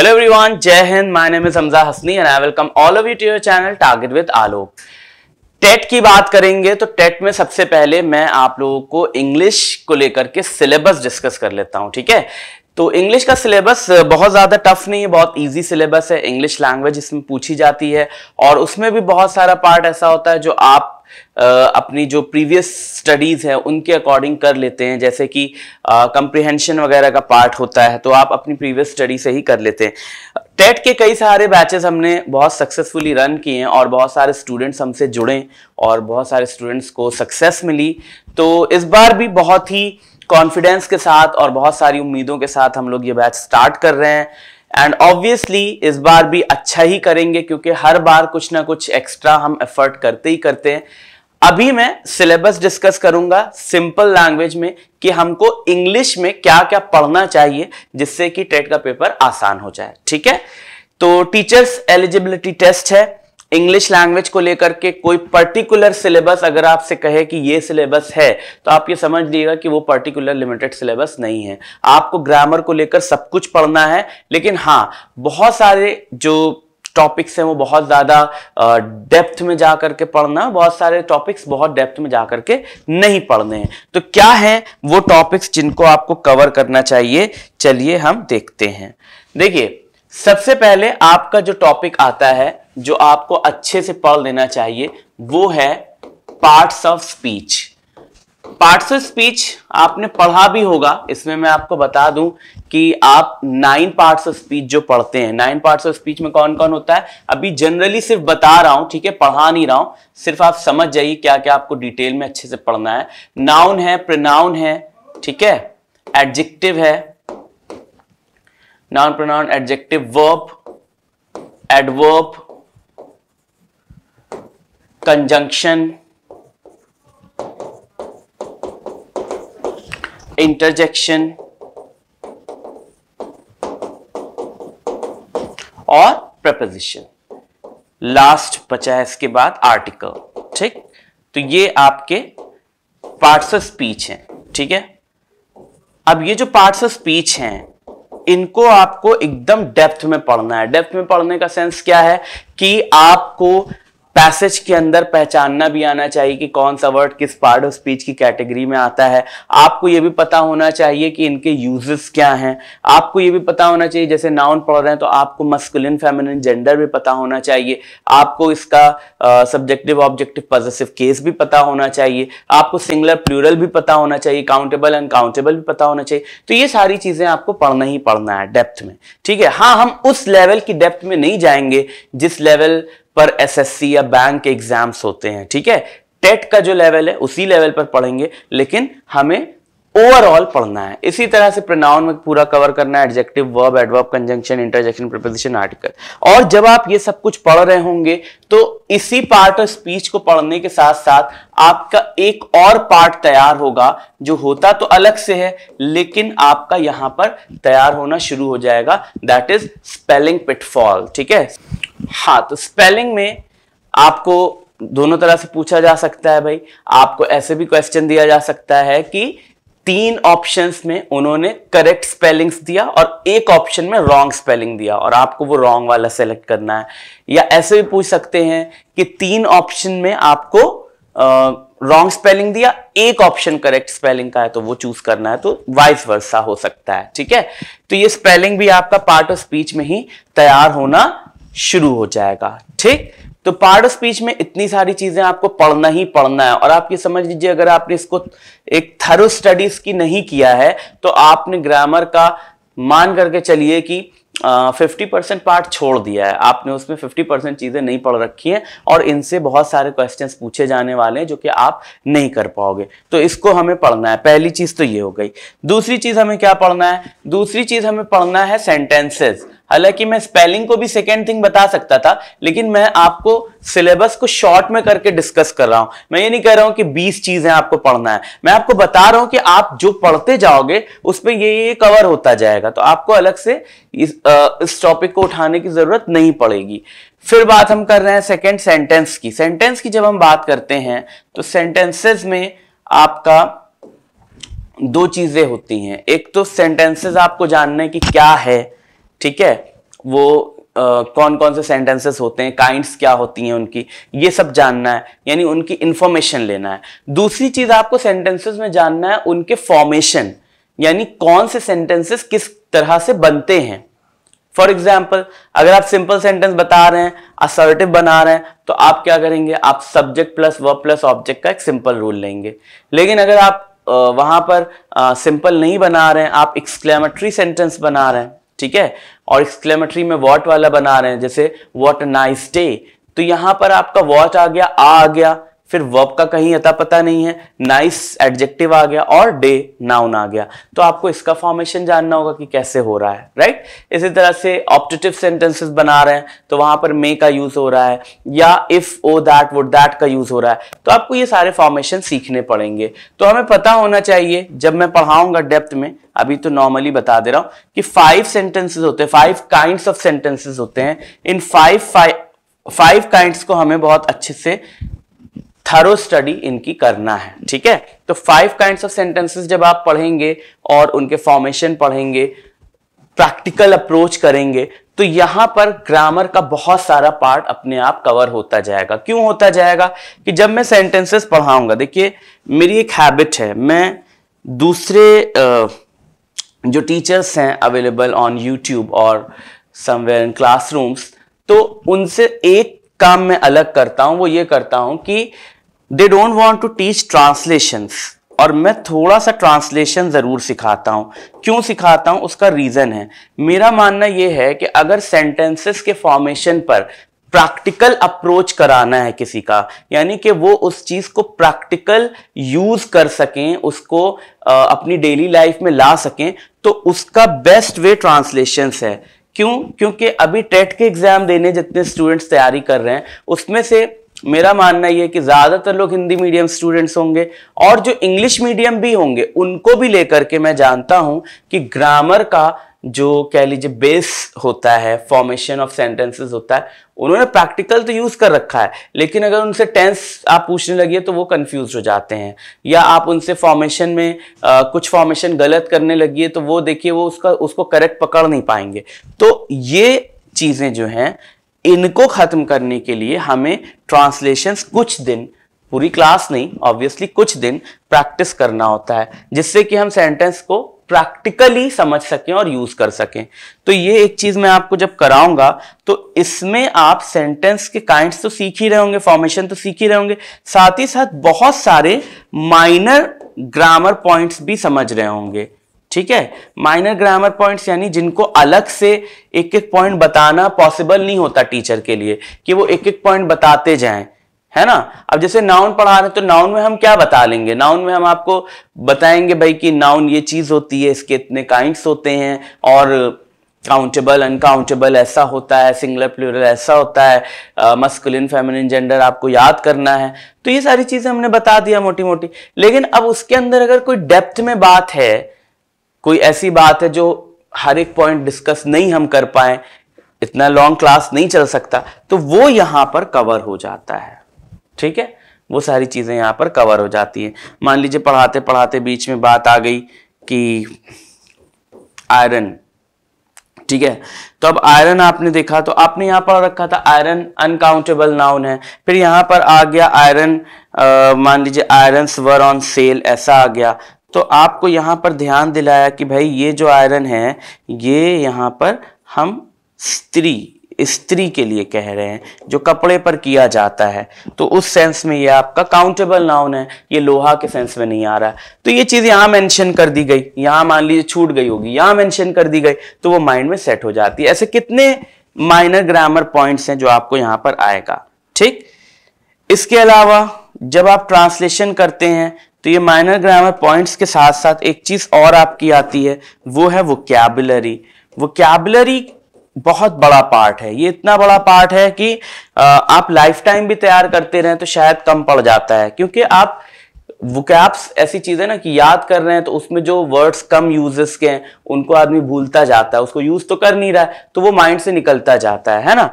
hello everyone जय हिंद my name is Hamza Hasni and I welcome all of you to your channel target with Alok TET की बात करेंगे तो टेट में सबसे पहले मैं आप लोगों को इंग्लिश को लेकर के सिलेबस डिस्कस कर लेता हूं ठीक है तो इंग्लिश का सिलेबस बहुत ज़्यादा टफ नहीं है बहुत इजी सिलेबस है इंग्लिश लैंग्वेज इसमें पूछी जाती है और उसमें भी बहुत सारा पार्ट ऐसा होता है जो आप अपनी जो प्रीवियस स्टडीज़ हैं उनके अकॉर्डिंग कर लेते हैं जैसे कि कंप्रिहेंशन वगैरह का पार्ट होता है तो आप अपनी प्रीवियस स्टडी से ही कर लेते हैं टेट के कई सारे बैचेस हमने बहुत सक्सेसफुली रन किए हैं और बहुत सारे स्टूडेंट्स हमसे जुड़े और बहुत सारे स्टूडेंट्स को सक्सेस मिली तो इस बार भी बहुत ही कॉन्फिडेंस के साथ और बहुत सारी उम्मीदों के साथ हम लोग ये बैच स्टार्ट कर रहे हैं एंड ऑब्वियसली इस बार भी अच्छा ही करेंगे क्योंकि हर बार कुछ ना कुछ एक्स्ट्रा हम एफर्ट करते ही करते हैं अभी मैं सिलेबस डिस्कस करूंगा सिंपल लैंग्वेज में कि हमको इंग्लिश में क्या क्या पढ़ना चाहिए जिससे कि टेट का पेपर आसान हो जाए ठीक है तो टीचर्स एलिजिबिलिटी टेस्ट है इंग्लिश लैंग्वेज को लेकर के कोई पर्टिकुलर सिलेबस अगर आपसे कहे कि ये सिलेबस है तो आप ये समझ लीजिएगा कि वो पर्टिकुलर लिमिटेड सिलेबस नहीं है आपको ग्रामर को लेकर सब कुछ पढ़ना है लेकिन हाँ बहुत सारे जो टॉपिक्स हैं वो बहुत ज़्यादा डेप्थ में जा करके पढ़ना बहुत सारे टॉपिक्स बहुत डेप्थ में जा करके नहीं पढ़ने हैं तो क्या हैं वो टॉपिक्स जिनको आपको कवर करना चाहिए चलिए हम देखते हैं देखिए सबसे पहले आपका जो टॉपिक आता है जो आपको अच्छे से पढ़ लेना चाहिए वो है parts of speech parts of speech आपने पढ़ा भी होगा इसमें मैं आपको बता दूं कि आप नाइन पार्ट्स ऑफ स्पीच जो पढ़ते हैं नाइन पार्ट्स ऑफ स्पीच में कौन कौन होता है अभी जनरली सिर्फ बता रहा हूं ठीक है पढ़ा नहीं रहा हूं सिर्फ आप समझ जाइए क्या क्या आपको डिटेल में अच्छे से पढ़ना है नाउन है प्रनाउन है ठीक है एडजेक्टिव है noun pronoun adjective verb adverb conjunction interjection और प्रपोजिशन लास्ट बचा है इसके बाद आर्टिकल ठीक तो ये आपके पार्ट्स ऑफ स्पीच हैं ठीक है अब ये जो पार्ट्स ऑफ स्पीच हैं इनको आपको एकदम डेप्थ में पढ़ना है डेप्थ में पढ़ने का सेंस क्या है कि आपको पैसेज के अंदर पहचानना भी आना चाहिए कि कौन सा वर्ड किस पार्ट ऑफ स्पीच की कैटेगरी में आता है आपको ये भी पता होना चाहिए कि इनके यूजेस क्या हैं आपको ये भी पता होना चाहिए जैसे नाउन पढ़ रहे हैं तो आपको मस्कुलिन फेमिनिन जेंडर भी पता होना चाहिए आपको इसका सब्जेक्टिव ऑब्जेक्टिव पॉजिटिव केस भी पता होना चाहिए आपको सिंगलर प्लूरल भी पता होना चाहिए काउंटेबल अनकाउंटेबल भी पता होना चाहिए तो ये सारी चीज़ें आपको पढ़ना ही पढ़ना है डेप्थ में ठीक है हाँ हम उस लेवल की डेप्थ में नहीं जाएंगे जिस लेवल पर एसएससी या बैंक के एग्जाम्स होते हैं ठीक है टेट e का जो लेवल है उसी लेवल पर पढ़ेंगे लेकिन हमें ओवरऑल पढ़ना है इसी तरह से प्रोनाउन में पूरा कवर करना है adjective verb adverb conjunction interjection preposition article और जब आप ये सब कुछ पढ़ रहे होंगे तो इसी पार्ट ऑफ स्पीच को पढ़ने के साथ साथ आपका एक और पार्ट तैयार होगा जो होता तो अलग से है लेकिन आपका यहां पर तैयार होना शुरू हो जाएगा दैट इज स्पेलिंग पिटफॉल ठीक है हाँ तो स्पेलिंग में आपको दोनों तरह से पूछा जा सकता है भाई आपको ऐसे भी क्वेश्चन दिया जा सकता है कि तीन ऑप्शंस में उन्होंने करेक्ट स्पेलिंग्स दिया और एक ऑप्शन में रॉन्ग स्पेलिंग दिया और आपको वो रॉन्ग वाला सेलेक्ट करना है या ऐसे भी पूछ सकते हैं कि तीन ऑप्शन में आपको रॉन्ग स्पेलिंग दिया एक ऑप्शन करेक्ट स्पेलिंग का है तो वो चूज करना है तो वाइस वर्सा हो सकता है ठीक है तो ये स्पेलिंग भी आपका पार्ट ऑफ स्पीच में ही तैयार होना शुरू हो जाएगा ठीक तो पार्ट ऑफ स्पीच में इतनी सारी चीजें आपको पढ़ना ही पढ़ना है और आप ये समझ लीजिए अगर आपने इसको एक थरो स्टडीज की नहीं किया है तो आपने ग्रामर का मान करके चलिए कि फिफ्टी परसेंट पार्ट छोड़ दिया है आपने उसमें फिफ्टी परसेंट चीज़ें नहीं पढ़ रखी हैं और इनसे बहुत सारे क्वेश्चंस पूछे जाने वाले हैं जो कि आप नहीं कर पाओगे तो इसको हमें पढ़ना है पहली चीज़ तो ये हो गई दूसरी चीज़ हमें क्या पढ़ना है दूसरी चीज़ हमें पढ़ना है सेंटेंसेस हालांकि मैं स्पेलिंग को भी सेकेंड थिंग बता सकता था लेकिन मैं आपको सिलेबस को शॉर्ट में करके डिस्कस कर रहा हूं मैं ये नहीं कह रहा हूं कि 20 चीजें आपको पढ़ना है मैं आपको बता रहा हूं कि आप जो पढ़ते जाओगे उसमें ये ये कवर होता जाएगा तो आपको अलग से इस, टॉपिक को उठाने की जरूरत नहीं पड़ेगी फिर बात हम कर रहे हैं सेकेंड सेंटेंस की सेंटेंस की जब हम बात करते हैं तो सेंटेंसेस में आपका दो चीजें होती हैं एक तो सेंटेंसेज आपको जानना है कि क्या है ठीक है वो Uh, कौन कौन से सेंटेंसेस होते हैं काइंड्स क्या होती हैं उनकी ये सब जानना है यानी उनकी इंफॉर्मेशन लेना है दूसरी चीज आपको सेंटेंसेस में जानना है उनके फॉर्मेशन यानी कौन से सेंटेंसेस किस तरह से बनते हैं फॉर एग्जाम्पल अगर आप सिंपल सेंटेंस बता रहे हैं असर्टिव बना रहे हैं तो आप क्या करेंगे आप subject plus V plus object का एक सिंपल रूल लेंगे लेकिन अगर आप वहां पर सिंपल नहीं बना रहे हैं आप एक्सक्लेमेटरी सेंटेंस बना रहे हैं ठीक है और एक्सक्लेमेटरी में वॉट वाला बना रहे हैं जैसे वॉट नाइस डे तो यहां पर आपका वॉट आ गया आ आ गया फिर वर्ब का कहीं अता पता नहीं है नाइस एडजेक्टिव आ गया और डे नाउन आ गया तो आपको इसका फॉर्मेशन जानना होगा कि कैसे हो रहा है राइट इसी तरह से ऑप्टेटिव सेंटेंसेस बना रहे हैं तो वहां पर मे का यूज हो रहा है या इफ ओ दैट वुड दैट का यूज हो रहा है तो आपको ये सारे फॉर्मेशन सीखने पड़ेंगे तो हमें पता होना चाहिए जब मैं पढ़ाऊंगा डेप्थ में अभी तो नॉर्मली बता दे रहा हूं कि फाइव सेंटेंसेस होते हैं फाइव काइंड ऑफ सेंटेंसेस होते हैं in five five five kinds को हमें बहुत अच्छे से थरो स्टडी इनकी करना है ठीक है तो फाइव काइंड ऑफ सेंटेंसेस जब आप पढ़ेंगे और उनके फॉर्मेशन पढ़ेंगे प्रैक्टिकल अप्रोच करेंगे तो यहां पर ग्रामर का बहुत सारा पार्ट अपने आप कवर होता जाएगा क्यों होता जाएगा कि जब मैं सेंटेंसेस पढ़ाऊंगा देखिए मेरी एक हैबिट है मैं दूसरे जो टीचर्स हैं अवेलेबल ऑन यूट्यूब और समवेयर इन क्लासरूम्स तो उनसे एक काम मैं अलग करता हूं वो ये करता हूं कि they don't want to teach translations और मैं थोड़ा सा ट्रांसलेशन ज़रूर सिखाता हूँ क्यों सिखाता हूँ उसका रीज़न है मेरा मानना यह है कि अगर सेंटेंसेस के फॉर्मेशन पर प्रैक्टिकल अप्रोच कराना है किसी का यानी कि वो उस चीज़ को प्रैक्टिकल यूज़ कर सकें उसको आ, अपनी डेली लाइफ में ला सकें तो उसका बेस्ट वे ट्रांसलेशंस है क्यों क्योंकि अभी टेट के एग्ज़ाम देने जितने स्टूडेंट्स तैयारी कर रहे हैं उसमें से मेरा मानना यह कि ज़्यादातर लोग हिंदी मीडियम स्टूडेंट्स होंगे और जो इंग्लिश मीडियम भी होंगे उनको भी लेकर के मैं जानता हूं कि ग्रामर का जो कह लीजिए बेस होता है फॉर्मेशन ऑफ सेंटेंसेस होता है उन्होंने प्रैक्टिकल तो यूज़ कर रखा है लेकिन अगर उनसे टेंस आप पूछने लगिए तो वो कंफ्यूज हो जाते हैं या आप उनसे फॉर्मेशन में आ, कुछ फॉर्मेशन गलत करने लगिए तो वो देखिए वो उसका उसको करेक्ट पकड़ नहीं पाएंगे तो ये चीज़ें जो हैं इनको खत्म करने के लिए हमें ट्रांसलेशंस कुछ दिन पूरी क्लास नहीं ऑब्वियसली कुछ दिन प्रैक्टिस करना होता है जिससे कि हम सेंटेंस को प्रैक्टिकली समझ सकें और यूज कर सकें तो ये एक चीज मैं आपको जब कराऊंगा तो इसमें आप सेंटेंस के काइंड्स तो सीख ही रहे होंगे फॉर्मेशन तो सीख ही रहे होंगे साथ ही साथ बहुत सारे माइनर ग्रामर पॉइंट्स भी समझ रहे होंगे ठीक है माइनर ग्रामर पॉइंट्स यानी जिनको अलग से एक एक पॉइंट बताना पॉसिबल नहीं होता टीचर के लिए कि वो एक एक पॉइंट बताते जाएं है ना अब जैसे नाउन पढ़ा रहे हैं तो नाउन में हम क्या बता लेंगे नाउन में हम आपको बताएंगे भाई कि नाउन ये चीज होती है इसके इतने काइंड्स होते हैं और काउंटेबल अनकाउंटेबल ऐसा होता है सिंगलर प्लूरल ऐसा होता है मस्कुलिन फेमिनिन जेंडर आपको याद करना है तो ये सारी चीजें हमने बता दिया मोटी मोटी लेकिन अब उसके अंदर अगर कोई डेप्थ में बात है कोई ऐसी बात है जो हर एक पॉइंट डिस्कस नहीं हम कर पाए इतना लॉन्ग क्लास नहीं चल सकता तो वो यहाँ पर कवर हो जाता है ठीक है वो सारी चीज़ें यहाँ पर कवर हो जाती है मान लीजिए पढ़ाते पढ़ाते बीच में बात आ गई कि आयरन ठीक है तो अब आयरन आपने देखा तो आपने यहाँ पर रखा था आयरन अनकाउंटेबल नाउन है फिर यहां पर आ गया आयरन मान लीजिए आयरन वर ऑन सेल ऐसा आ गया तो आपको यहाँ पर ध्यान दिलाया कि भाई ये जो आयरन है ये यहाँ पर हम स्त्री स्त्री के लिए कह रहे हैं जो कपड़े पर किया जाता है तो उस सेंस में ये आपका काउंटेबल नाउन है ये लोहा के सेंस में नहीं आ रहा है तो ये चीज़ यहां मेंशन कर दी गई यहां मान लीजिए छूट गई होगी यहां मेंशन कर दी गई तो वो माइंड में सेट हो जाती है ऐसे कितने माइनर ग्रामर पॉइंट्स हैं जो आपको यहां पर आएगा ठीक इसके अलावा जब आप ट्रांसलेशन करते हैं तो ये माइनर ग्रामर पॉइंट्स के साथ साथ एक चीज और आपकी आती है वो है वो कैबुलरी वो कैबुलरी बहुत बड़ा पार्ट है ये इतना बड़ा पार्ट है कि आप लाइफ टाइम भी तैयार करते रहे तो शायद कम पड़ जाता है क्योंकि आप वोकैब्स ऐसी चीज़ है ना कि याद कर रहे हैं तो उसमें जो वर्ड्स कम यूजेस के हैं उनको आदमी भूलता जाता है उसको यूज तो कर नहीं रहा है तो वो माइंड से निकलता जाता है है ना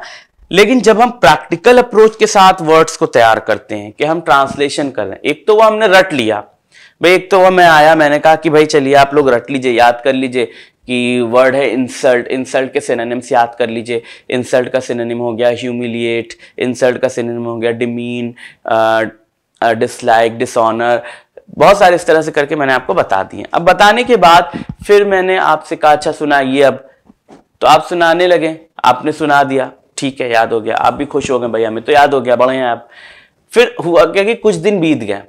लेकिन जब हम प्रैक्टिकल अप्रोच के साथ वर्ड्स को तैयार करते हैं कि हम ट्रांसलेशन कर रहे हैं एक तो वो हमने रट लिया भाई एक तो वह मैं आया मैंने कहा कि भाई चलिए आप लोग रट लीजिए याद कर लीजिए कि वर्ड है इंसल्ट इंसल्ट के सिनोनिम्स याद कर लीजिए इंसल्ट का सिनोनिम हो गया ह्यूमिलिएट इंसल्ट का सिनोनिम हो गया डिमीन डिसलाइक डिसऑनर बहुत सारे इस तरह से करके मैंने आपको बता दिए अब बताने के बाद फिर मैंने आपसे कहा अच्छा सुना ये अब तो आप सुनाने लगे आपने सुना दिया ठीक है याद हो गया आप भी खुश हो गए भाई हमें तो याद हो गया बड़े हैं आप फिर हुआ क्या कि कुछ दिन बीत गया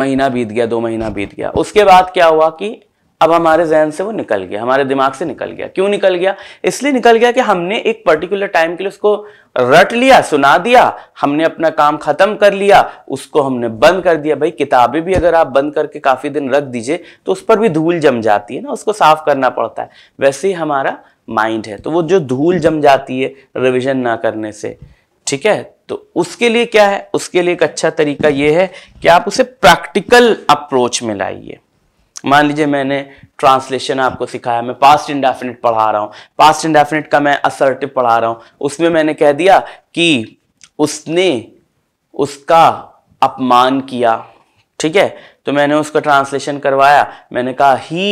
महीना बीत गया दो महीना बीत गया उसके बाद क्या हुआ कि अब हमारे जहन से वो निकल गया हमारे दिमाग से निकल गया क्यों निकल गया इसलिए निकल गया कि हमने एक पर्टिकुलर टाइम के लिए उसको रट लिया सुना दिया हमने अपना काम खत्म कर लिया उसको हमने बंद कर दिया भाई किताबें भी अगर आप बंद करके काफी दिन रख दीजिए तो उस पर भी धूल जम जाती है ना उसको साफ करना पड़ता है वैसे ही हमारा माइंड है तो वो जो धूल जम जाती है रिविजन ना करने से ठीक है तो उसके लिए क्या है उसके लिए एक अच्छा तरीका ये है कि आप उसे प्रैक्टिकल अप्रोच में लाइए मान लीजिए मैंने ट्रांसलेशन आपको सिखाया मैं पास्ट इंडेफिनिट पढ़ा रहा हूँ पास्ट इंडेफिनिट का मैं असर्टिव पढ़ा रहा हूँ उसमें मैंने कह दिया कि उसने उसका अपमान किया ठीक है तो मैंने उसका ट्रांसलेशन करवाया मैंने कहा ही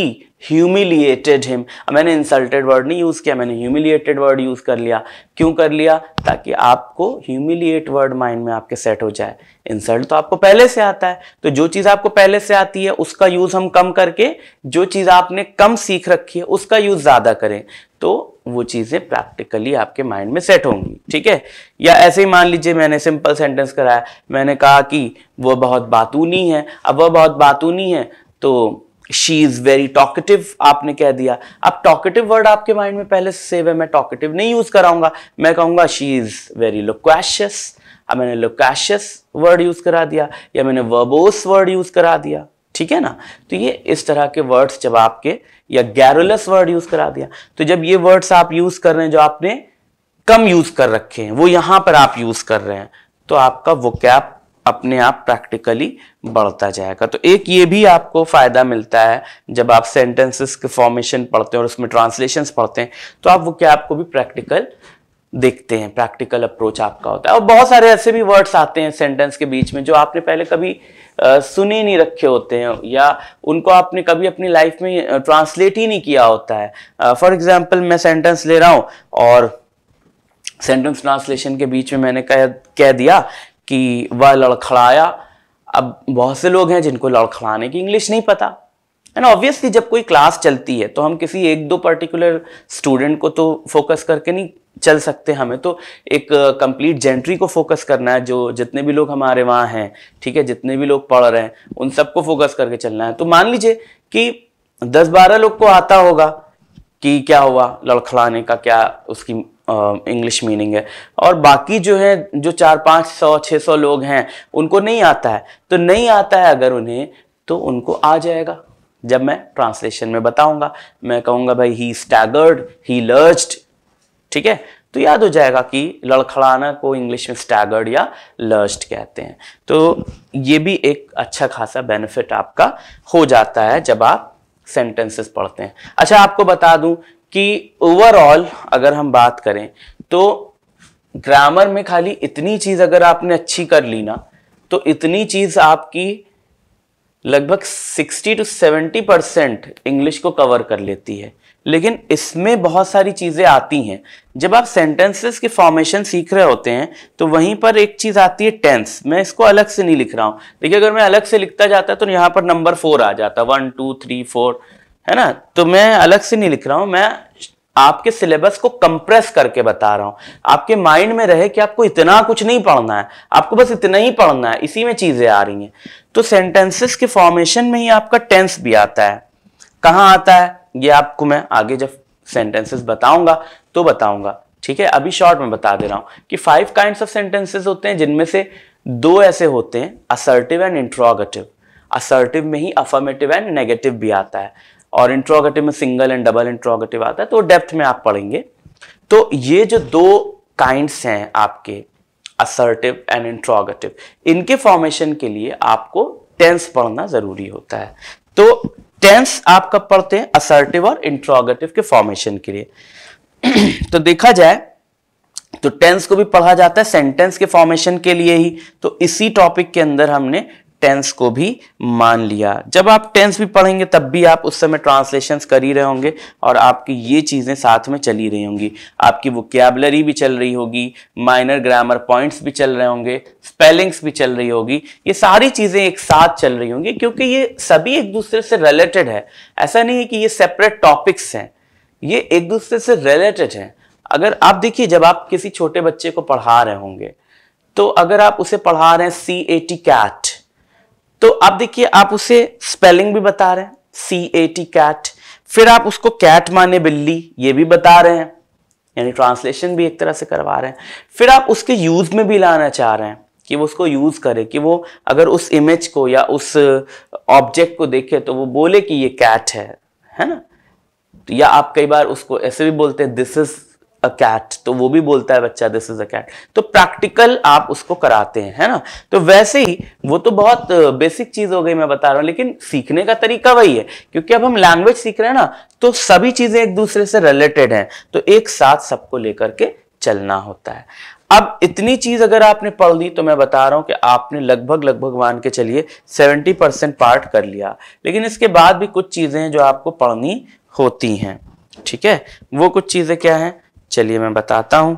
ह्यूमिलिएटेड हिम मैंने इंसल्टेड वर्ड नहीं यूज़ किया मैंने ह्यूमिलिएटेड वर्ड यूज़ कर लिया क्यों कर लिया ताकि आपको ह्यूमिलिएट वर्ड माइंड में आपके सेट हो जाए इंसल्ट तो आपको पहले से आता है तो जो चीज़ आपको पहले से आती है उसका यूज़ हम कम करके जो चीज़ आपने कम सीख रखी है उसका यूज़ ज़्यादा करें तो वो चीज़ें प्रैक्टिकली आपके माइंड में सेट होंगी ठीक है या ऐसे ही मान लीजिए मैंने सिंपल सेंटेंस कराया मैंने कहा कि वह बहुत बातूनी है अब वह बहुत बातूनी है तो शी इज वेरी टॉकेटिव आपने कह दिया अब टॉकेटिव वर्ड आपके माइंड में पहले से सेव है मैं टॉकेटिव नहीं यूज कराऊंगा मैं कहूंगा शी इज वेरी लोकैशियस अब मैंने लोकैशियस वर्ड यूज करा दिया या मैंने वर्बोस वर्ड यूज करा दिया ठीक है ना तो ये इस तरह के वर्ड्स जब आपके या गैरुलस वर्ड यूज करा दिया तो जब ये वर्ड्स आप यूज कर रहे हैं जो आपने कम यूज कर रखे हैं वो यहां पर आप यूज कर रहे हैं तो आपका वो कैप अपने आप प्रैक्टिकली बढ़ता जाएगा तो एक ये भी आपको फ़ायदा मिलता है जब आप सेंटेंसेस के फॉर्मेशन पढ़ते हैं और उसमें ट्रांसलेशंस पढ़ते हैं तो आप वो क्या आपको भी प्रैक्टिकल देखते हैं प्रैक्टिकल अप्रोच आपका होता है और बहुत सारे ऐसे भी वर्ड्स आते हैं सेंटेंस के बीच में जो आपने पहले कभी सुने नहीं रखे होते हैं या उनको आपने कभी अपनी लाइफ में ट्रांसलेट ही नहीं किया होता है फॉर एग्जाम्पल मैं सेंटेंस ले रहा हूँ और सेंटेंस ट्रांसलेशन के बीच में मैंने कह कह दिया कि वह लड़खड़ाया अब बहुत से लोग हैं जिनको लड़खड़ाने की इंग्लिश नहीं पता एंड ऑब्वियसली जब कोई क्लास चलती है तो हम किसी एक दो पर्टिकुलर स्टूडेंट को तो फोकस करके नहीं चल सकते हमें तो एक कंप्लीट uh, जेंट्री को फोकस करना है जो जितने भी लोग हमारे वहाँ हैं ठीक है जितने भी लोग पढ़ रहे हैं उन सबको फोकस करके चलना है तो मान लीजिए कि दस बारह लोग को आता होगा कि क्या हुआ लड़खड़ाने का क्या उसकी इंग्लिश मीनिंग है और बाकी जो है जो चार पाँच सौ छः सौ लोग हैं उनको नहीं आता है तो नहीं आता है अगर उन्हें तो उनको आ जाएगा जब मैं ट्रांसलेशन में बताऊंगा मैं कहूंगा भाई ही स्टैगर्ड ही लर्ज्ड ठीक है तो याद हो जाएगा कि लड़खड़ाना को इंग्लिश में स्टैगर्ड या लर्स्ट कहते हैं तो ये भी एक अच्छा खासा बेनिफिट आपका हो जाता है जब आप सेंटेंसेस पढ़ते हैं अच्छा आपको बता दूं कि ओवरऑल अगर हम बात करें तो ग्रामर में खाली इतनी चीज़ अगर आपने अच्छी कर ली ना तो इतनी चीज़ आपकी लगभग 60 टू 70 परसेंट इंग्लिश को कवर कर लेती है लेकिन इसमें बहुत सारी चीज़ें आती हैं जब आप सेंटेंसेस के फॉर्मेशन सीख रहे होते हैं तो वहीं पर एक चीज़ आती है टेंस मैं इसको अलग से नहीं लिख रहा हूं देखिए अगर मैं अलग से लिखता जाता तो यहाँ पर नंबर फोर आ जाता वन टू थ्री फोर है ना तो मैं अलग से नहीं लिख रहा हूं मैं आपके सिलेबस को कंप्रेस करके बता रहा हूं आपके माइंड में रहे कि आपको इतना कुछ नहीं पढ़ना है आपको बस इतना ही पढ़ना है इसी में चीजें आ रही हैं तो सेंटेंसेस के फॉर्मेशन में ही आपका टेंस भी आता है कहां आता है ये आपको मैं आगे जब सेंटेंसेस बताऊंगा तो बताऊंगा ठीक है अभी शॉर्ट में बता दे रहा हूं कि फाइव काइंड ऑफ सेंटेंसेस होते हैं जिनमें से दो ऐसे होते हैं असर्टिव एंड इंट्रोगेटिव असर्टिव में ही अफर्मेटिव एंड नेगेटिव भी आता है और इंट्रोगेटिव में सिंगल एंड डबल इंट्रोगेटिव आता है तो डेप्थ में आप पढ़ेंगे तो ये जो दो काइंड्स हैं आपके असर्टिव एंड इंट्रोगेटिव इनके फॉर्मेशन के लिए आपको टेंस पढ़ना जरूरी होता है तो टेंस आप कब पढ़ते हैं असर्टिव और इंट्रोगेटिव के फॉर्मेशन के लिए तो देखा जाए तो टेंस को भी पढ़ा जाता है सेंटेंस के फॉर्मेशन के लिए ही तो इसी टॉपिक के अंदर हमने टेंस को भी मान लिया जब आप टेंस भी पढ़ेंगे तब भी आप उस समय ट्रांसलेशन कर ही रहे होंगे और आपकी ये चीज़ें साथ में चली रही होंगी आपकी वोकेबलरी भी चल रही होगी माइनर ग्रामर पॉइंट्स भी चल रहे होंगे स्पेलिंग्स भी चल रही होगी ये सारी चीज़ें एक साथ चल रही होंगी क्योंकि ये सभी एक दूसरे से रिलेटेड है ऐसा नहीं है कि ये सेपरेट टॉपिक्स हैं ये एक दूसरे से रिलेटेड हैं अगर आप देखिए जब आप किसी छोटे बच्चे को पढ़ा रहे होंगे तो अगर आप उसे पढ़ा रहे हैं सी ए टी कैट तो आप देखिए आप उसे स्पेलिंग भी बता रहे हैं सी ए टी कैट फिर आप उसको कैट माने बिल्ली ये भी बता रहे हैं यानी ट्रांसलेशन भी एक तरह से करवा रहे हैं फिर आप उसके यूज में भी लाना चाह रहे हैं कि वो उसको यूज करे कि वो अगर उस इमेज को या उस ऑब्जेक्ट uh, को देखे तो वो बोले कि ये कैट है है ना तो या आप कई बार उसको ऐसे भी बोलते हैं दिस इज अ कैट तो वो भी बोलता है बच्चा दिस इज अ कैट तो प्रैक्टिकल आप उसको कराते हैं है ना तो वैसे ही वो तो बहुत बेसिक चीज हो गई मैं बता रहा हूं लेकिन सीखने का तरीका वही है क्योंकि अब हम लैंग्वेज सीख रहे हैं ना तो सभी चीजें एक दूसरे से रिलेटेड हैं तो एक साथ सबको लेकर के चलना होता है अब इतनी चीज अगर आपने पढ़ ली तो मैं बता रहा हूं कि आपने लगभग लगभग मान के चलिए 70 परसेंट पार्ट कर लिया लेकिन इसके बाद भी कुछ चीजें हैं जो आपको पढ़नी होती हैं ठीक है वो कुछ चीजें क्या हैं चलिए मैं बताता हूँ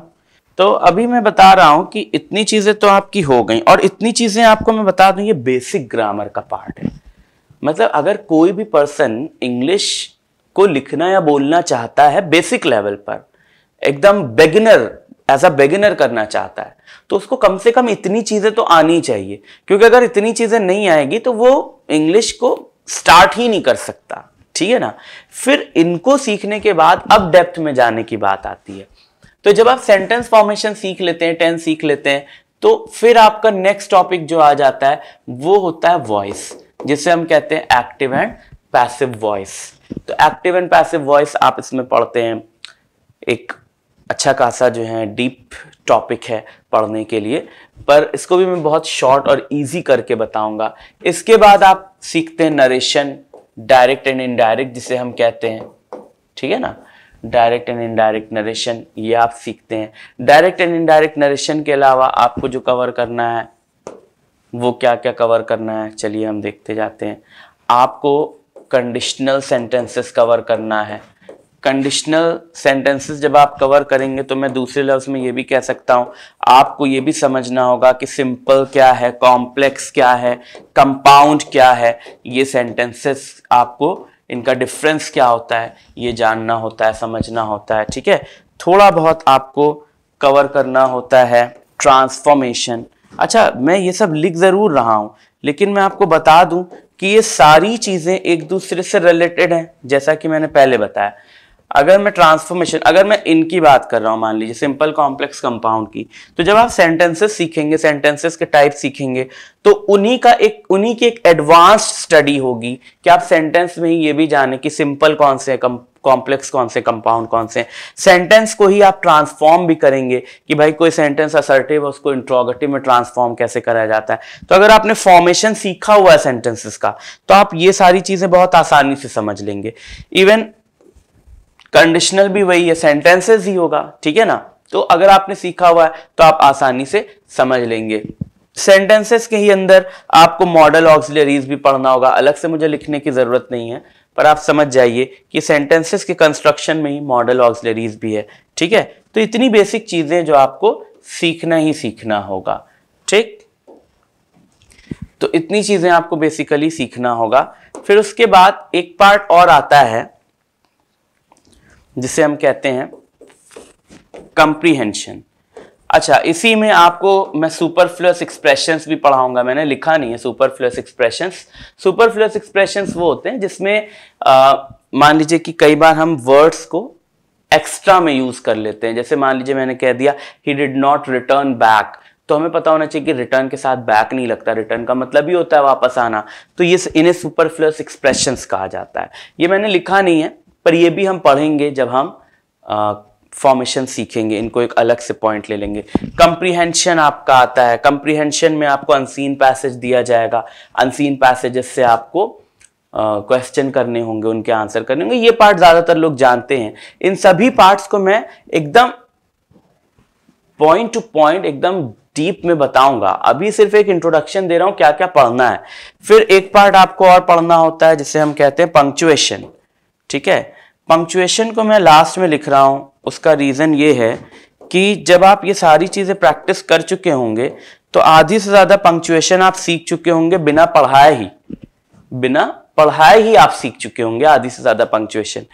तो अभी मैं बता रहा हूँ कि इतनी चीज़ें तो आपकी हो गई और इतनी चीज़ें आपको मैं बता दूं ये बेसिक ग्रामर का पार्ट है मतलब अगर कोई भी पर्सन इंग्लिश को लिखना या बोलना चाहता है बेसिक लेवल पर एकदम बेगिनर एज अ बेगिनर करना चाहता है तो उसको कम से कम इतनी चीज़ें तो आनी चाहिए क्योंकि अगर इतनी चीज़ें नहीं आएगी तो वो इंग्लिश को स्टार्ट ही नहीं कर सकता ठीक है ना फिर इनको सीखने के बाद अब डेप्थ में जाने की बात आती है तो जब आप सेंटेंस फॉर्मेशन सीख लेते हैं टेंस सीख लेते हैं तो फिर आपका नेक्स्ट टॉपिक जो आ जाता है वो होता है वॉइस जिसे हम कहते हैं एक्टिव एंड पैसिव वॉइस तो एक्टिव एंड पैसिव वॉइस आप इसमें पढ़ते हैं एक अच्छा खासा जो है डीप टॉपिक है पढ़ने के लिए पर इसको भी मैं बहुत शॉर्ट और इजी करके बताऊंगा इसके बाद आप सीखते हैं नरेशन डायरेक्ट एंड इनडायरेक्ट जिसे हम कहते हैं ठीक है ना डायरेक्ट एंड इनडायरेक्ट नरेशन ये आप सीखते हैं डायरेक्ट एंड इनडायरेक्ट नरेशन के अलावा आपको जो कवर करना है वो क्या क्या कवर करना है चलिए हम देखते जाते हैं आपको कंडीशनल सेंटेंसेस कवर करना है कंडीशनल सेंटेंसेस जब आप कवर करेंगे तो मैं दूसरे लफ्ज़ में ये भी कह सकता हूँ आपको ये भी समझना होगा कि सिंपल क्या है कॉम्प्लेक्स क्या है कंपाउंड क्या है ये सेंटेंसेस आपको इनका डिफरेंस क्या होता है ये जानना होता है समझना होता है ठीक है थोड़ा बहुत आपको कवर करना होता है ट्रांसफॉर्मेशन अच्छा मैं ये सब लिख ज़रूर रहा हूँ लेकिन मैं आपको बता दूँ कि ये सारी चीज़ें एक दूसरे से रिलेटेड हैं जैसा कि मैंने पहले बताया अगर मैं ट्रांसफॉर्मेशन अगर मैं इनकी बात कर रहा हूँ मान लीजिए सिंपल कॉम्प्लेक्स कंपाउंड की तो जब आप सेंटेंसेस सीखेंगे सेंटेंसेस के टाइप सीखेंगे तो उन्हीं का एक उन्हीं की एक एडवांस्ड स्टडी होगी कि आप सेंटेंस में ही ये भी जाने कि सिंपल कौन से कॉम्प्लेक्स कौन से कंपाउंड कौन से सेंटेंस को ही आप ट्रांसफॉर्म भी करेंगे कि भाई कोई सेंटेंस असर्टिव है उसको इंट्रोगेटिव में ट्रांसफॉर्म कैसे कराया जाता है तो अगर आपने फॉर्मेशन सीखा हुआ है सेंटेंसेस का तो आप ये सारी चीजें बहुत आसानी से समझ लेंगे इवन कंडीशनल भी वही है सेंटेंसेस ही होगा ठीक है ना तो अगर आपने सीखा हुआ है तो आप आसानी से समझ लेंगे सेंटेंसेस के ही अंदर आपको मॉडल ऑक्सिलरीज भी पढ़ना होगा अलग से मुझे लिखने की ज़रूरत नहीं है पर आप समझ जाइए कि सेंटेंसेस के कंस्ट्रक्शन में ही मॉडल ऑक्सिलरीज भी है ठीक है तो इतनी बेसिक चीज़ें जो आपको सीखना ही सीखना होगा ठीक तो इतनी चीज़ें आपको बेसिकली सीखना होगा फिर उसके बाद एक पार्ट और आता है जिसे हम कहते हैं कंप्रीहेंशन अच्छा इसी में आपको मैं सुपरफ्लस एक्सप्रेशंस भी पढ़ाऊंगा मैंने लिखा नहीं है सुपरफ्लस एक्सप्रेशंस सुपरफ्लस एक्सप्रेशंस वो होते हैं जिसमें मान लीजिए कि कई बार हम वर्ड्स को एक्स्ट्रा में यूज कर लेते हैं जैसे मान लीजिए मैंने कह दिया he did not return back तो हमें पता होना चाहिए कि रिटर्न के साथ बैक नहीं लगता रिटर्न का मतलब ही होता है वापस आना तो ये इन्हें सुपरफ्लस एक्सप्रेशंस कहा जाता है ये मैंने लिखा नहीं है पर ये भी हम पढ़ेंगे जब हम फॉर्मेशन सीखेंगे इनको एक अलग से पॉइंट ले लेंगे कंप्रीहेंशन आपका आता है कंप्रीहेंशन में आपको अनसीन पैसेज दिया जाएगा अनसीन पैसेजेस से आपको क्वेश्चन uh, करने होंगे उनके आंसर करने होंगे ये पार्ट ज़्यादातर लोग जानते हैं इन सभी पार्ट्स को मैं एकदम पॉइंट टू पॉइंट एकदम डीप में बताऊंगा अभी सिर्फ एक इंट्रोडक्शन दे रहा हूं क्या क्या पढ़ना है फिर एक पार्ट आपको और पढ़ना होता है जिसे हम कहते हैं पंक्चुएशन ठीक है पंक्चुएशन को मैं लास्ट में लिख रहा हूँ उसका रीज़न ये है कि जब आप ये सारी चीज़ें प्रैक्टिस कर चुके होंगे तो आधी से ज़्यादा पंक्चुएशन आप सीख चुके होंगे बिना पढ़ाए ही बिना पढ़ाए ही आप सीख चुके होंगे आधी से ज़्यादा पंक्चुएशन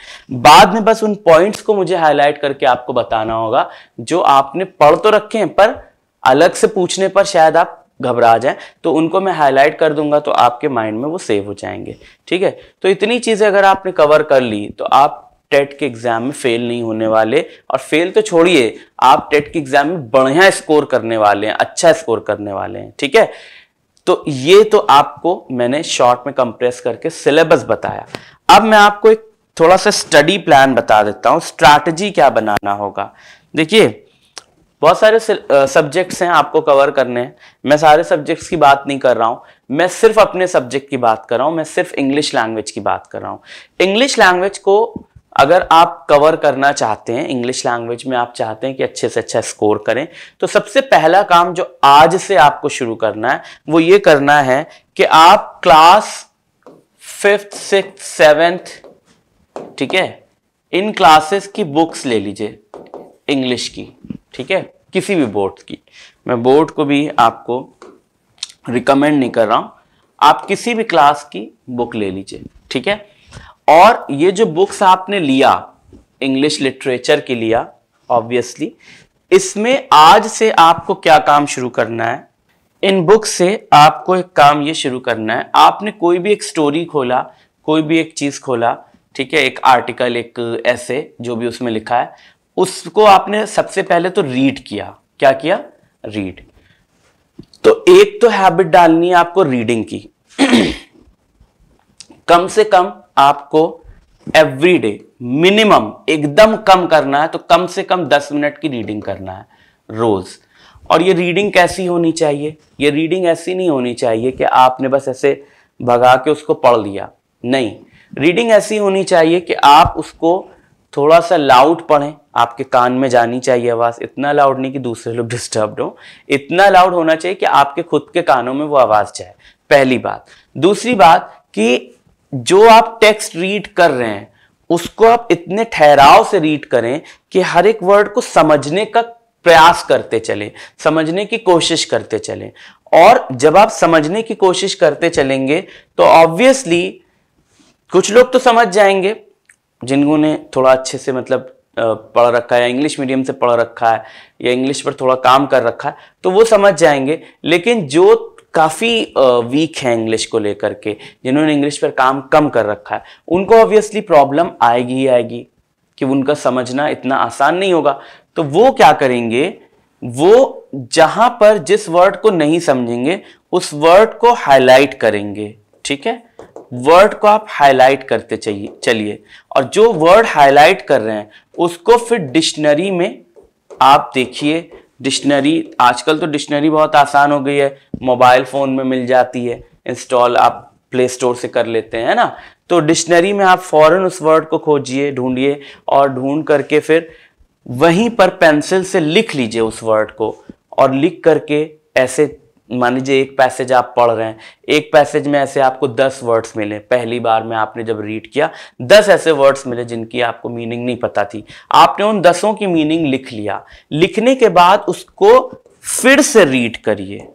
बाद में बस उन पॉइंट्स को मुझे हाईलाइट करके आपको बताना होगा जो आपने पढ़ तो रखे हैं पर अलग से पूछने पर शायद आप घबरा जाए तो उनको मैं हाईलाइट कर दूंगा तो आपके माइंड में वो सेव हो जाएंगे ठीक है तो इतनी चीज़ें अगर आपने कवर कर ली तो आप टेट के एग्जाम में फेल नहीं होने वाले और फेल तो छोड़िए आप टेट के एग्जाम में बढ़िया स्कोर करने वाले हैं अच्छा स्कोर करने वाले हैं ठीक है तो ये तो आपको मैंने शॉर्ट में कंप्रेस करके सिलेबस बताया अब मैं आपको एक थोड़ा सा स्टडी प्लान बता देता हूँ स्ट्रैटेजी क्या बनाना होगा देखिए बहुत सारे सब्जेक्ट्स हैं आपको कवर करने हैं मैं सारे सब्जेक्ट्स की बात नहीं कर रहा हूँ मैं सिर्फ अपने सब्जेक्ट की बात कर रहा हूँ मैं सिर्फ इंग्लिश लैंग्वेज की बात कर रहा हूँ इंग्लिश लैंग्वेज को अगर आप कवर करना चाहते हैं इंग्लिश लैंग्वेज में आप चाहते हैं कि अच्छे से अच्छा स्कोर करें तो सबसे पहला काम जो आज से आपको शुरू करना है वो ये करना है कि आप क्लास फिफ्थ सिक्स सेवेंथ ठीक है इन क्लासेस की बुक्स ले लीजिए इंग्लिश की ठीक है किसी भी बोर्ड की मैं बोर्ड को भी आपको रिकमेंड नहीं कर रहा हूँ आप किसी भी क्लास की बुक ले लीजिए ठीक है और ये जो बुक्स आपने लिया इंग्लिश लिटरेचर की लिया ऑब्वियसली इसमें आज से आपको क्या काम शुरू करना है इन बुक से आपको एक काम ये शुरू करना है आपने कोई भी एक स्टोरी खोला कोई भी एक चीज़ खोला ठीक है एक आर्टिकल एक ऐसे जो भी उसमें लिखा है उसको आपने सबसे पहले तो रीड किया क्या किया रीड तो एक तो हैबिट डालनी है आपको रीडिंग की कम से कम आपको एवरी डे मिनिमम एकदम कम करना है तो कम से कम दस मिनट की रीडिंग करना है रोज और ये रीडिंग कैसी होनी चाहिए ये रीडिंग ऐसी नहीं होनी चाहिए कि आपने बस ऐसे भगा के उसको पढ़ लिया नहीं रीडिंग ऐसी होनी चाहिए कि आप उसको थोड़ा सा लाउड पढ़ें आपके कान में जानी चाहिए आवाज़ इतना लाउड नहीं कि दूसरे लोग डिस्टर्ब हो इतना लाउड होना चाहिए कि आपके खुद के कानों में वो आवाज़ जाए पहली बात दूसरी बात कि जो आप टेक्स्ट रीड कर रहे हैं उसको आप इतने ठहराव से रीड करें कि हर एक वर्ड को समझने का प्रयास करते चले समझने की कोशिश करते चले और जब आप समझने की कोशिश करते चलेंगे तो ऑब्वियसली कुछ लोग तो समझ जाएंगे जिन्होंने थोड़ा अच्छे से मतलब पढ़ रखा है इंग्लिश मीडियम से पढ़ रखा है या इंग्लिश पर थोड़ा काम कर रखा है तो वो समझ जाएंगे लेकिन जो काफ़ी वीक है इंग्लिश को लेकर के जिन्होंने इंग्लिश पर काम कम कर रखा है उनको ऑब्वियसली प्रॉब्लम आएगी ही आएगी कि उनका समझना इतना आसान नहीं होगा तो वो क्या करेंगे वो जहां पर जिस वर्ड को नहीं समझेंगे उस वर्ड को हाईलाइट करेंगे ठीक है वर्ड को आप हाईलाइट करते चाहिए चलिए और जो वर्ड हाईलाइट कर रहे हैं उसको फिर डिक्शनरी में आप देखिए डिक्शनरी आजकल तो डिक्शनरी बहुत आसान हो गई है मोबाइल फ़ोन में मिल जाती है इंस्टॉल आप प्ले स्टोर से कर लेते हैं ना तो डिक्शनरी में आप फौरन उस वर्ड को खोजिए ढूंढिए और ढूंढ करके फिर वहीं पर पेंसिल से लिख लीजिए उस वर्ड को और लिख करके ऐसे मान लीजिए एक पैसेज आप पढ़ रहे हैं एक पैसेज में ऐसे आपको दस वर्ड्स मिले पहली बार में आपने जब रीड किया दस ऐसे वर्ड्स मिले जिनकी आपको मीनिंग नहीं पता थी आपने उन दसों की मीनिंग लिख लिया लिखने के बाद उसको फिर से रीड करिए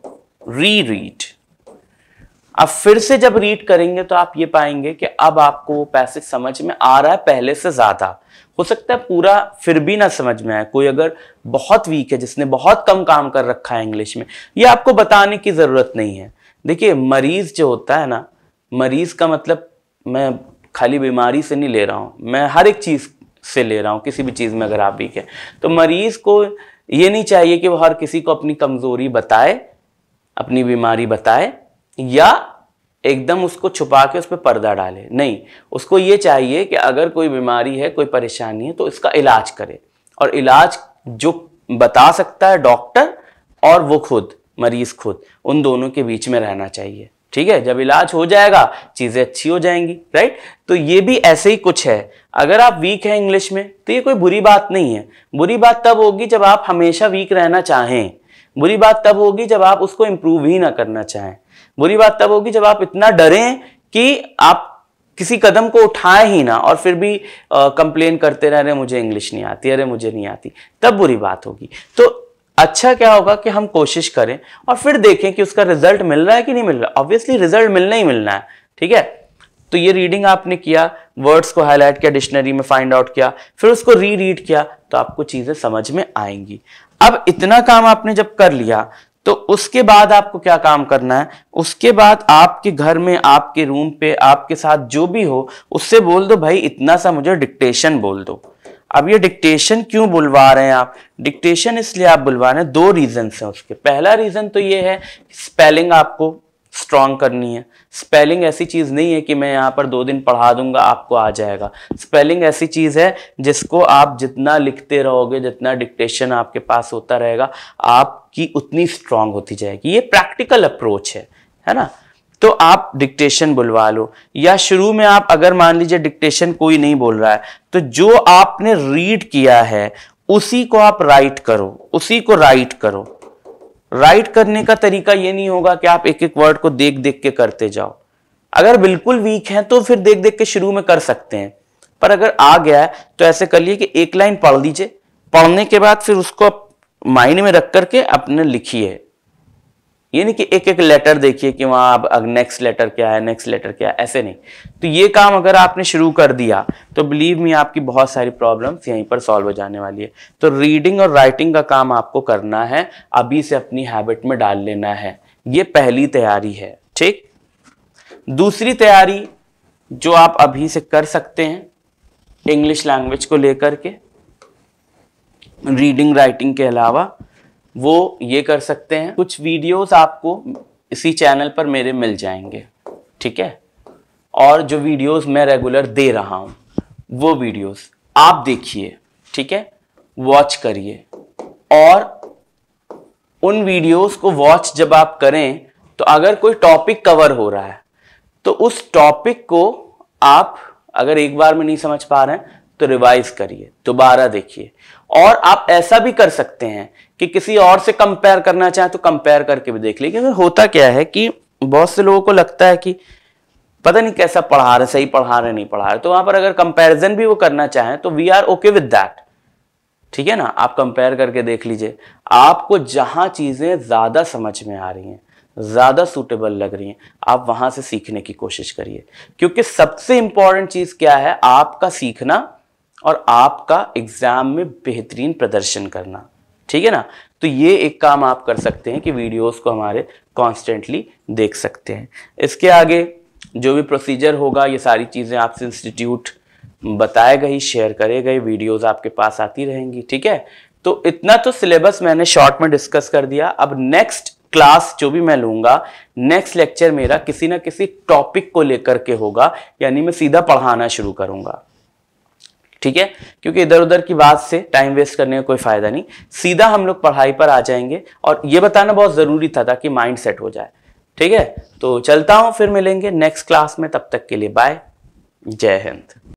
री रीड अब फिर से जब रीड करेंगे तो आप ये पाएंगे कि अब आपको वो पैसेज समझ में आ रहा है पहले से ज्यादा हो सकता है पूरा फिर भी ना समझ में आए कोई अगर बहुत वीक है जिसने बहुत कम काम कर रखा है इंग्लिश में ये आपको बताने की ज़रूरत नहीं है देखिए मरीज़ जो होता है ना मरीज़ का मतलब मैं खाली बीमारी से नहीं ले रहा हूँ मैं हर एक चीज़ से ले रहा हूँ किसी भी चीज़ में अगर आप वीक है तो मरीज़ को ये नहीं चाहिए कि वो हर किसी को अपनी कमज़ोरी बताए अपनी बीमारी बताए या एकदम उसको छुपा के उस पर पर्दा डाले नहीं उसको ये चाहिए कि अगर कोई बीमारी है कोई परेशानी है तो इसका इलाज करे और इलाज जो बता सकता है डॉक्टर और वो खुद मरीज खुद उन दोनों के बीच में रहना चाहिए ठीक है जब इलाज हो जाएगा चीज़ें अच्छी हो जाएंगी राइट तो ये भी ऐसे ही कुछ है अगर आप वीक हैं इंग्लिश में तो ये कोई बुरी बात नहीं है बुरी बात तब होगी जब आप हमेशा वीक रहना चाहें बुरी बात तब होगी जब आप उसको इम्प्रूव ही ना करना चाहें बुरी बात तब होगी जब आप इतना डरें कि आप किसी कदम को उठाए ही ना और फिर भी कंप्लेन करते रहे मुझे इंग्लिश नहीं आती अरे मुझे नहीं आती तब बुरी बात होगी तो अच्छा क्या होगा कि हम कोशिश करें और फिर देखें कि उसका रिजल्ट मिल रहा है कि नहीं मिल रहा ऑब्वियसली रिजल्ट मिलना ही मिलना है ठीक है तो ये रीडिंग आपने किया वर्ड्स को हाईलाइट किया डिक्शनरी में फाइंड आउट किया फिर उसको री रीड किया तो आपको चीजें समझ में आएंगी अब इतना काम आपने जब कर लिया तो उसके बाद आपको क्या काम करना है उसके बाद आपके घर में आपके रूम पे आपके साथ जो भी हो उससे बोल दो भाई इतना सा मुझे डिक्टेशन बोल दो अब ये डिक्टेशन क्यों बुलवा रहे हैं आप डिक्टेशन इसलिए आप बुलवा रहे हैं दो रीजन हैं उसके पहला रीजन तो ये है स्पेलिंग आपको स्ट्रांग करनी है स्पेलिंग ऐसी चीज़ नहीं है कि मैं यहाँ पर दो दिन पढ़ा दूंगा आपको आ जाएगा स्पेलिंग ऐसी चीज़ है जिसको आप जितना लिखते रहोगे जितना डिक्टेशन आपके पास होता रहेगा आपकी उतनी स्ट्रांग होती जाएगी ये प्रैक्टिकल अप्रोच है है ना तो आप डिक्टेशन बुलवा लो या शुरू में आप अगर मान लीजिए डिक्टेशन कोई नहीं बोल रहा है तो जो आपने रीड किया है उसी को आप राइट करो उसी को राइट करो राइट करने का तरीका ये नहीं होगा कि आप एक एक वर्ड को देख देख के करते जाओ अगर बिल्कुल वीक है तो फिर देख देख के शुरू में कर सकते हैं पर अगर आ गया है तो ऐसे कर लिए कि एक लाइन पढ़ लीजिए पढ़ने के बाद फिर उसको माइंड में रख करके अपने लिखिए ये नहीं कि एक एक लेटर देखिए कि वहां अब नेक्स्ट लेटर क्या है नेक्स्ट लेटर क्या है ऐसे नहीं तो ये काम अगर आपने शुरू कर दिया तो बिलीव मी आपकी बहुत सारी प्रॉब्लम्स यहीं पर सॉल्व हो जाने वाली है तो रीडिंग और राइटिंग का काम आपको करना है अभी से अपनी हैबिट में डाल लेना है ये पहली तैयारी है ठीक दूसरी तैयारी जो आप अभी से कर सकते हैं इंग्लिश लैंग्वेज को लेकर के रीडिंग राइटिंग के अलावा वो ये कर सकते हैं कुछ वीडियोस आपको इसी चैनल पर मेरे मिल जाएंगे ठीक है और जो वीडियोस मैं रेगुलर दे रहा हूँ वो वीडियोस आप देखिए ठीक है वॉच करिए और उन वीडियोस को वॉच जब आप करें तो अगर कोई टॉपिक कवर हो रहा है तो उस टॉपिक को आप अगर एक बार में नहीं समझ पा रहे हैं तो रिवाइज करिए दोबारा देखिए और आप ऐसा भी कर सकते हैं कि किसी और से कंपेयर करना चाहे तो कंपेयर करके भी देख लीजिए क्योंकि होता क्या है कि बहुत से लोगों को लगता है कि पता नहीं कैसा पढ़ा रहे सही पढ़ा रहे नहीं पढ़ा रहे तो वहां पर अगर कंपेरिजन भी वो करना चाहे तो we are okay with that ठीक है ना आप कंपेयर करके देख लीजिए आपको जहां चीजें ज्यादा समझ में आ रही हैं ज़्यादा सुटेबल लग रही हैं आप वहां से सीखने की कोशिश करिए क्योंकि सबसे इंपॉर्टेंट चीज़ क्या है आपका सीखना और आपका एग्ज़ाम में बेहतरीन प्रदर्शन करना ठीक है ना तो ये एक काम आप कर सकते हैं कि वीडियोस को हमारे कॉन्स्टेंटली देख सकते हैं इसके आगे जो भी प्रोसीजर होगा ये सारी चीज़ें आपसे इंस्टीट्यूट बताए गई शेयर करे गए वीडियोज आपके पास आती रहेंगी ठीक है तो इतना तो सिलेबस मैंने शॉर्ट में डिस्कस कर दिया अब नेक्स्ट क्लास जो भी मैं लूंगा नेक्स्ट लेक्चर मेरा किसी ना किसी टॉपिक को लेकर के होगा यानी मैं सीधा पढ़ाना शुरू करूंगा ठीक है क्योंकि इधर उधर की बात से टाइम वेस्ट करने का कोई फायदा नहीं सीधा हम लोग पढ़ाई पर आ जाएंगे और ये बताना बहुत ज़रूरी था ताकि माइंड सेट हो जाए ठीक है तो चलता हूं फिर मिलेंगे नेक्स्ट क्लास में तब तक के लिए बाय जय हिंद